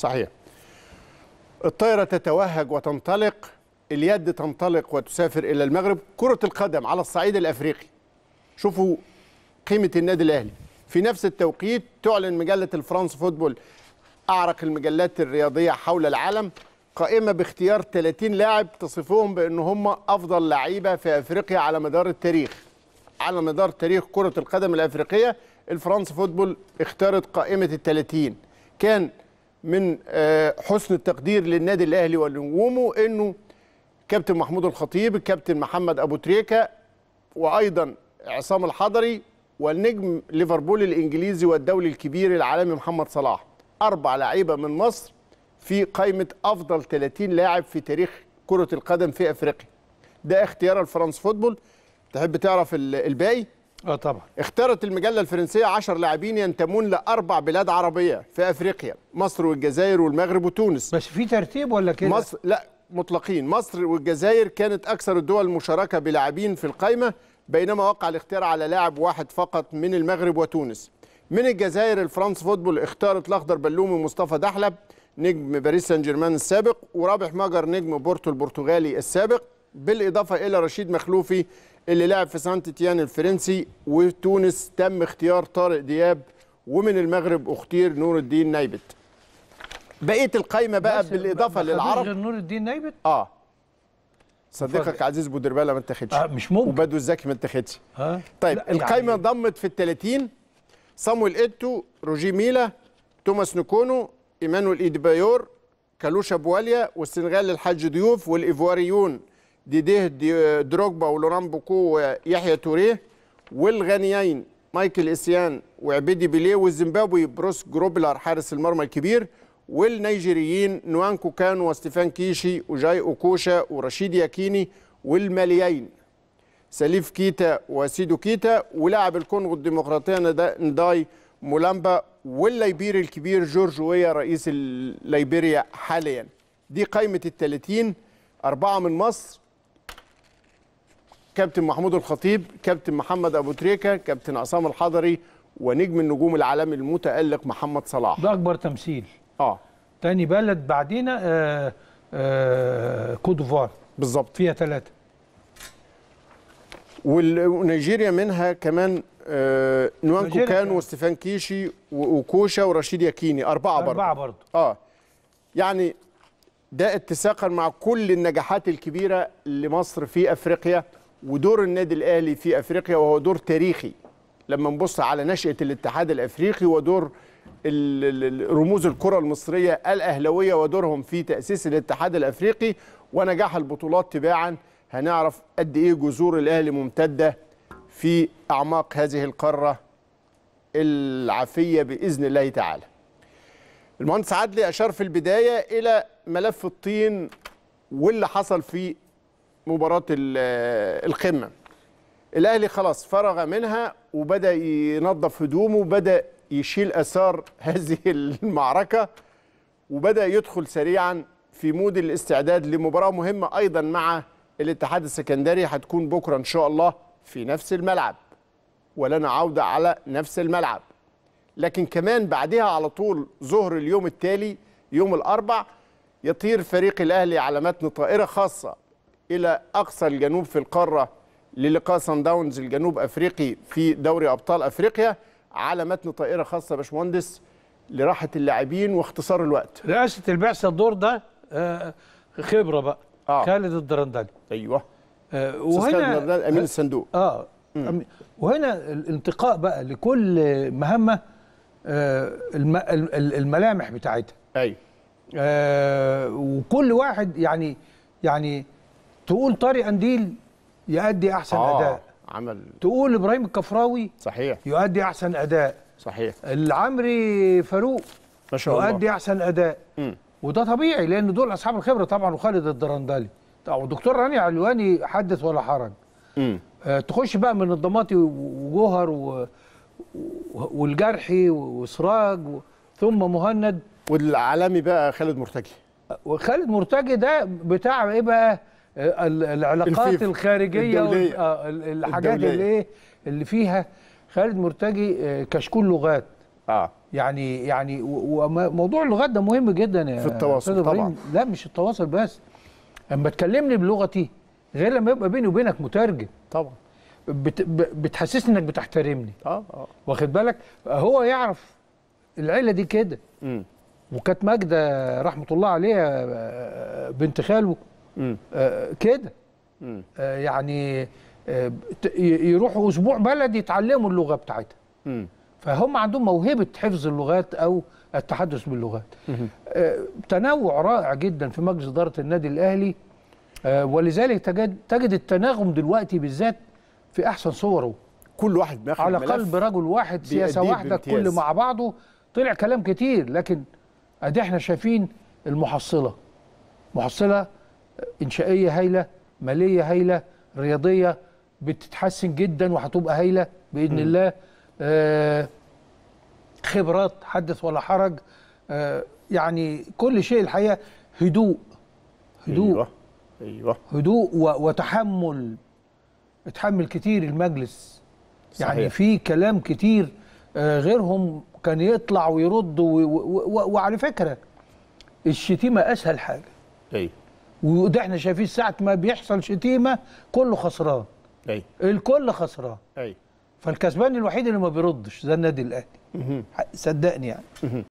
صحيح الطائرة تتوهج وتنطلق اليد تنطلق وتسافر إلى المغرب كرة القدم على الصعيد الأفريقي شوفوا قيمة النادي الأهلي في نفس التوقيت تعلن مجلة الفرنس فوتبول أعرق المجلات الرياضية حول العالم قائمة باختيار 30 لاعب تصفهم بأن هم أفضل لعيبة في أفريقيا على مدار التاريخ على مدار تاريخ كرة القدم الأفريقية الفرنس فوتبول اختارت قائمة الثلاثين كان من آه، حسن التقدير للنادي الاهلي ولنجومه انه كابتن محمود الخطيب الكابتن محمد ابو تريكه وايضا عصام الحضري والنجم ليفربول الانجليزي والدولي الكبير العالمي محمد صلاح اربع لعيبه من مصر في قائمه افضل 30 لاعب في تاريخ كره القدم في افريقيا ده اختيار الفرنس فوتبول تحب تعرف الباقي اه طبعا اختارت المجله الفرنسيه 10 لاعبين ينتمون لاربع بلاد عربيه في افريقيا مصر والجزائر والمغرب وتونس بس في ترتيب ولا كده مصر لا مطلقين مصر والجزائر كانت اكثر الدول مشاركه بلاعبين في القائمه بينما وقع الاختيار على لاعب واحد فقط من المغرب وتونس من الجزائر الفرنس فوتبول اختارت الاخضر بلومي مصطفى دحلب نجم باريس سان جيرمان السابق ورابح مجر نجم بورتو البرتغالي السابق بالاضافه الى رشيد مخلوفي اللي لعب في سانت تيان الفرنسي وتونس تم اختيار طارق دياب ومن المغرب اختير نور الدين نايبت بقيه القايمه بقى بالاضافه للعرب غير نور الدين نايبت اه صديقك عزيز بودربالة ما انتخدش آه مش ممكن وبدو الزكي ما انتخدش آه طيب يعني القايمه يعني... ضمت في ال 30 صامويل ايتو روجي ميلا توماس نكونو ايمانويل ايديبايور كالوشا بواليا والسنغال الحاج ضيوف والايفواريون ديديه دي دروجبا ولوران بوكو ويحيى توريه والغانيين مايكل اسيان وعبيدي بيليه والزيمبابوي بروس جروبلر حارس المرمى الكبير والنيجيريين نوانكو كان وستيفان كيشي وجاي اوكوشا ورشيد ياكيني والماليين سليف كيتا وسيدو كيتا ولاعب الكونغو الديمقراطيه نداي مولامبا والليبيري الكبير جورج ويا رئيس الليبيريا حاليا دي قائمه ال 30 أربعة من مصر كابتن محمود الخطيب كابتن محمد ابو تريكه كابتن عصام الحضري ونجم النجوم العالمي المتالق محمد صلاح ده اكبر تمثيل اه تاني بلد بعدينا آه آه كودوفار بالظبط فيها ثلاثه ونيجيريا منها كمان آه نوان كوكان وستيفان كيشي وكوشا ورشيد ياكيني أربعة, أربعة برضه أربعة برضه آه يعني ده اتساقا مع كل النجاحات الكبيرة لمصر في أفريقيا ودور النادي الاهلي في افريقيا وهو دور تاريخي لما نبص على نشاه الاتحاد الافريقي ودور رموز الكره المصريه الاهلاويه ودورهم في تاسيس الاتحاد الافريقي ونجاح البطولات تباعا هنعرف قد ايه جذور الاهلي ممتده في اعماق هذه القاره العافيه باذن الله تعالى. المهندس عدلي اشار في البدايه الى ملف الطين واللي حصل في مباراه القمه الاهلي خلاص فرغ منها وبدا ينظف هدومه وبدا يشيل اثار هذه المعركه وبدا يدخل سريعا في مود الاستعداد لمباراه مهمه ايضا مع الاتحاد السكندري هتكون بكره ان شاء الله في نفس الملعب ولنا عوده على نفس الملعب لكن كمان بعدها على طول ظهر اليوم التالي يوم الاربع يطير فريق الاهلي على متن طائره خاصه الى اقصى الجنوب في القاره للقاء سان داونز الجنوب افريقي في دوري ابطال افريقيا على متن طائره خاصه باشمهندس لراحه اللاعبين واختصار الوقت رئاسه البعثه الدور ده آه، خبره بقى آه. خالد الدرندلي ايوه آه وهنا امين الصندوق اه, آه، مم. وهنا الانتقاء بقى لكل مهمه آه الملامح بتاعتها ايوه آه وكل واحد يعني يعني تقول طارق انديل يؤدي احسن آه اداء عمل تقول ابراهيم الكفراوي صحيح يؤدي احسن اداء صحيح العمري فاروق ما شاء الله يؤدي احسن اداء م. وده طبيعي لان دول اصحاب الخبره طبعا وخالد الدرندلي ودكتور راني علواني حدث ولا حرج آه تخش بقى من الضماطي وجوهر و... والجرحي وسراج و... ثم مهند والعالمي بقى خالد مرتجي آه، وخالد مرتجي ده بتاع ايه بقى العلاقات الخارجيه آه، الحاجات اللي إيه اللي فيها خالد مرتجي آه، كشكول لغات اه يعني يعني وموضوع اللغات ده مهم جدا يا في التواصل طبعا لا مش التواصل بس اما تكلمني بلغتي غير لما يبقى بيني وبينك مترجم طبعا بت بتحسسني انك بتحترمني اه اه واخد بالك هو يعرف العيله دي كده وكانت ماجده رحمه الله عليها آه، بنت خاله آه، كده آه، يعني آه، يروحوا اسبوع بلد يتعلموا اللغه بتاعتها فهم عندهم موهبه حفظ اللغات او التحدث باللغات تنوع رائع جدا في مجلس اداره النادي الاهلي ولذلك تجد تجد التناغم دلوقتي بالذات في احسن صوره كل واحد بياخد على قلب رجل واحد سياسه واحده بامتياز. كل مع بعضه طلع كلام كتير لكن ادي احنا شايفين المحصله محصله انشائيه هايله ماليه هايله رياضيه بتتحسن جدا وهتبقى هايله باذن م. الله آه، خبرات حدث ولا حرج آه، يعني كل شيء الحقيقه هدوء هدوء ايوه ايوه هدوء وتحمل اتحمل كتير المجلس يعني صحيح. يعني في كلام كتير آه، غيرهم كان يطلع ويرد وعلى فكره الشتيمه اسهل حاجه ايوه وده احنا شايفين ساعه ما بيحصل شتيمه كله خسران ايوه الكل خسران ايوه فالكسبان الوحيد اللي ما بيردش ده النادي الاهلي صدقني يعني